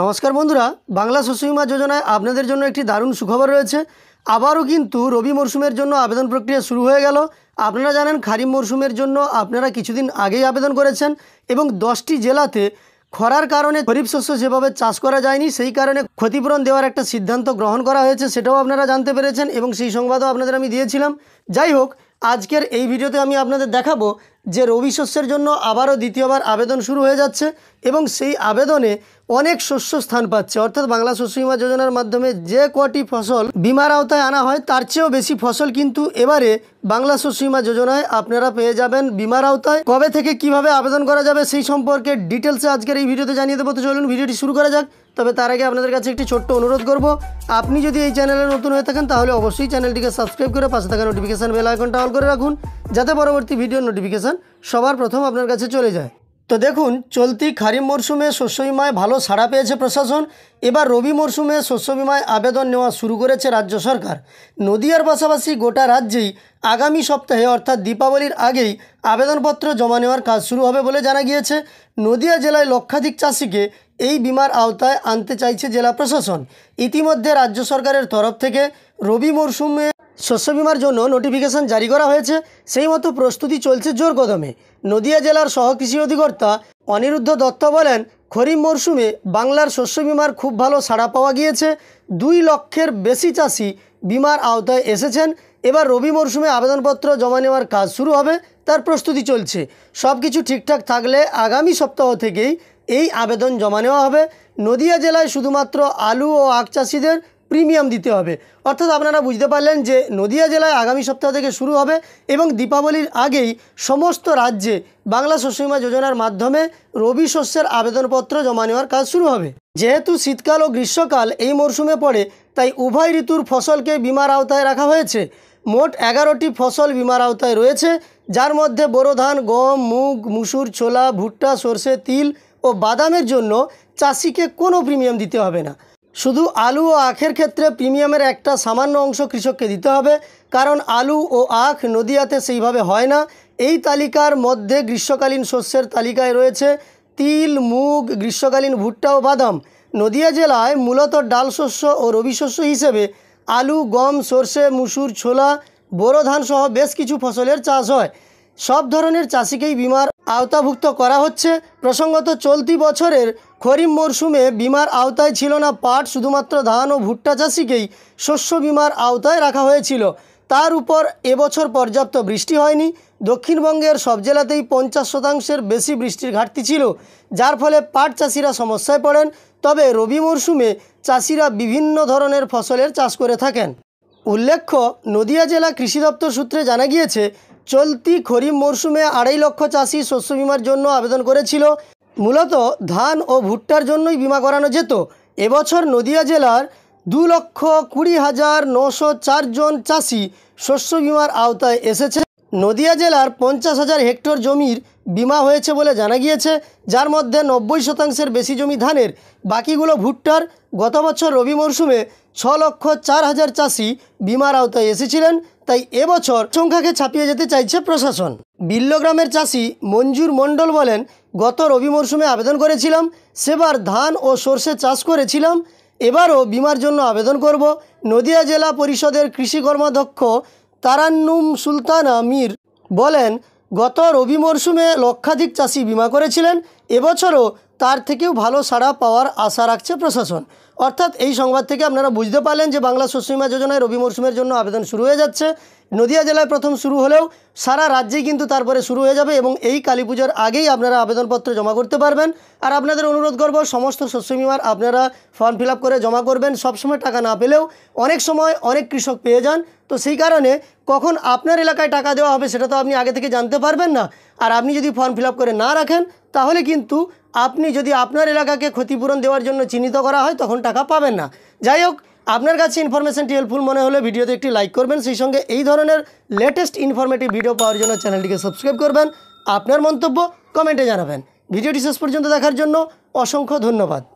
নমস্কার বন্ধুরা বাংলা বীমা যোজনায় আপনাদের জন্য একটি দারুণ সুখবর রয়েছে আবারও কিন্তু রবি মরশুমের জন্য আবেদন প্রক্রিয়া শুরু হয়ে গেল আপনারা জানেন খারিফ মরশুমের জন্য আপনারা কিছুদিন আগেই আবেদন করেছেন এবং দশটি জেলাতে খরার কারণে খরিফ শস্য যেভাবে চাষ করা যায়নি সেই কারণে ক্ষতিপূরণ দেওয়ার একটা সিদ্ধান্ত গ্রহণ করা হয়েছে সেটাও আপনারা জানতে পেরেছেন এবং সেই সংবাদও আপনাদের আমি দিয়েছিলাম যাই হোক আজকের এই ভিডিওতে আমি আপনাদের দেখাবো যে রবি শস্যের জন্য আবারও দ্বিতীয়বার আবেদন শুরু হয়ে যাচ্ছে এবং সেই আবেদনে অনেক শস্য স্থান পাচ্ছে অর্থাৎ বাংলা শস্য বিমা যোজনার মাধ্যমে যে কটি ফসল বিমার আওতায় আনা হয় তার চেয়েও বেশি ফসল কিন্তু এবারে বাংলা শস্য বিমা যোজনায় আপনারা পেয়ে যাবেন বিমার আওতায় কবে থেকে কিভাবে আবেদন করা যাবে সেই সম্পর্কে ডিটেলসে আজকের এই ভিডিওতে জানিয়ে দেবো তো চলুন ভিডিওটি শুরু করা যাক তবে তার আগে আপনাদের কাছে একটি ছোট্ট অনুরোধ করব আপনি যদি এই চ্যানেলে নতুন হয়ে থাকেন তাহলে অবশ্যই চ্যানেলটিকে সাবস্ক্রাইব করে পাশে থাকা নোটিফিকেশান বেল আইকনটা অল করে রাখুন যাতে পরবর্তী ভিডিও নোটিফিকেশান সবার প্রথম আপনার কাছে চলে যায় তো দেখুন চলতি খারিফ মরশুমে শস্য বিমায় ভালো সাড়া পেয়েছে প্রশাসন এবার রবি মরশুমে শস্য বিমায় আবেদন নেওয়া শুরু করেছে রাজ্য সরকার নদিয়ার পাশাপাশি গোটা রাজ্যেই আগামী সপ্তাহে অর্থাৎ দীপাবলির আগেই আবেদনপত্র জমা নেওয়ার কাজ শুরু হবে বলে জানা গিয়েছে নদীয়া জেলায় লক্ষাধিক চাষিকে এই বিমার আওতায় আনতে চাইছে জেলা প্রশাসন ইতিমধ্যে রাজ্য সরকারের তরফ থেকে রবি মরশুমে শস্য বিমার জন্য নোটিফিকেশন জারি করা হয়েছে সেই মতো প্রস্তুতি চলছে জোর কদমে নদিয়া জেলার সহ কৃষি অধিকর্তা অনিরুদ্ধ দত্ত বলেন খরিফ মরশুমে বাংলার শস্য বিমার খুব ভালো সাড়া পাওয়া গিয়েছে দুই লক্ষের বেশি চাষি বিমার আওতায় এসেছেন এবার রবি মরশুমে আবেদনপত্র জমা নেওয়ার কাজ শুরু হবে তার প্রস্তুতি চলছে সব কিছু ঠিকঠাক থাকলে আগামী সপ্তাহ থেকেই এই আবেদন জমা নেওয়া হবে নদিয়া জেলায় শুধুমাত্র আলু ও আখ চাষিদের প্রিমিয়াম দিতে হবে অর্থাৎ আপনারা বুঝতে পারলেন যে নদিয়া জেলায় আগামী সপ্তাহ থেকে শুরু হবে এবং দীপাবলির আগেই সমস্ত রাজ্যে বাংলা শস্যবীমা যোজনার মাধ্যমে রবি শস্যের আবেদনপত্র জমা নেওয়ার কাজ শুরু হবে যেহেতু শীতকাল ও গ্রীষ্মকাল এই মরশুমে পড়ে তাই উভয় ঋতুর ফসলকে বিমার আওতায় রাখা হয়েছে মোট এগারোটি ফসল বিমার আওতায় রয়েছে যার মধ্যে বোরো ধান গম মুগ মুসুর ছোলা ভুট্টা সর্ষে তিল ও বাদামের জন্য চাষিকে কোনো প্রিমিয়াম দিতে হবে না শুধু আলু ও আখের ক্ষেত্রে প্রিমিয়ামের একটা সামান্য অংশ কৃষককে দিতে হবে কারণ আলু ও আখ নদিয়াতে সেইভাবে হয় না এই তালিকার মধ্যে গ্রীষ্মকালীন শস্যের তালিকায় রয়েছে তিল মুগ গ্রীষ্মকালীন ভুট্টা ও বাদাম নদিয়া জেলায় মূলত ডাল শস্য ও রবি শস্য হিসেবে আলু গম সর্ষে মুসুর ছোলা বোরো ধানসহ বেশ কিছু ফসলের চাষ হয় সব ধরনের চাষিকেই বিমার আওতাভুক্ত করা হচ্ছে প্রসঙ্গত চলতি বছরের খরিফ মরশুমে বিমার আওতায় ছিল না পাট শুধুমাত্র ধান ও ভুট্টা চাষিকেই শস্য বিমার আওতায় রাখা হয়েছিল তার উপর এবছর পর্যাপ্ত বৃষ্টি হয়নি দক্ষিণবঙ্গের সব জেলাতেই পঞ্চাশ শতাংশের বেশি বৃষ্টির ঘাটতি ছিল যার ফলে পাট চাষিরা সমস্যায় পড়েন তবে রবি মরশুমে চাষিরা বিভিন্ন ধরনের ফসলের চাষ করে থাকেন উল্লেখ্য নদিয়া জেলা কৃষি দপ্তর সূত্রে জানা গিয়েছে চলতি খরিফ মরশুমে আড়াই লক্ষ চাষি শস্য বিমার জন্য আবেদন করেছিল মূলত ধান ও ভুট্টার জন্যই বিমা করানো যেত এবছর নদিয়া জেলার দু লক্ষ কুড়ি হাজার নশো চারজন চাষি শস্য বিমার আওতায় এসেছে নদিয়া জেলার পঞ্চাশ হাজার হেক্টর জমির বিমা হয়েছে বলে জানা গিয়েছে যার মধ্যে নব্বই শতাংশের বেশি জমি ধানের বাকিগুলো ভুট্টার গত বছর রবি মরশুমে ছ লক্ষ চার হাজার চাষি বিমার আওতায় এসেছিলেন তাই এবছর সংখ্যাকে ছাপিয়ে যেতে চাইছে প্রশাসন বিল্লগ্রামের চাষি মঞ্জুর মণ্ডল বলেন গত রবি মরশুমে আবেদন করেছিলাম সেবার ধান ও সর্ষে চাষ করেছিলাম এবারও বিমার জন্য আবেদন করব নদিয়া জেলা পরিষদের কৃষি কর্মাধ্যক্ষ তারান্নুম সুলতানা মীর বলেন গত রবি মরশুমে লক্ষাধিক চাষি বিমা করেছিলেন এবছরও তার থেকেও ভালো সাড়া পাওয়ার আশা রাখছে প্রশাসন অর্থাৎ এই সংবাদ থেকে আপনারা বুঝতে পারলেন যে বাংলা শস্যীমা যোজনায় রবি মরশুমের জন্য আবেদন শুরু হয়ে যাচ্ছে নদিয়া জেলায় প্রথম শুরু হলেও সারা রাজ্যে কিন্তু তারপরে শুরু হয়ে যাবে এবং এই কালী পুজোর আগেই আপনারা আবেদনপত্র জমা করতে পারবেন আর আপনাদের অনুরোধ করব সমস্ত শস্য বিমার আপনারা ফর্ম ফিল করে জমা করবেন সবসময় টাকা না পেলেও অনেক সময় অনেক কৃষক পেয়ে যান তো সেই কারণে কখন আপনার এলাকায় টাকা দেওয়া হবে সেটা তো আপনি আগে থেকে জানতে পারবেন না আর আপনি যদি ফর্ম ফিল করে না রাখেন তাহলে কিন্তু আপনি যদি আপনার এলাকাকে ক্ষতিপূরণ দেওয়ার জন্য চিহ্নিত করা হয় তখন টাকা পাবেন না যাই হোক আপনার কাছে ইনফরমেশনটি হেল্পফুল মনে হলে ভিডিওতে একটি লাইক করবেন সেই সঙ্গে এই ধরনের লেটেস্ট ইনফরমেটিভ ভিডিও পাওয়ার জন্য চ্যানেলটিকে সাবস্ক্রাইব করবেন আপনার মন্তব্য কমেন্টে জানাবেন ভিডিওটি শেষ পর্যন্ত দেখার জন্য অসংখ্য ধন্যবাদ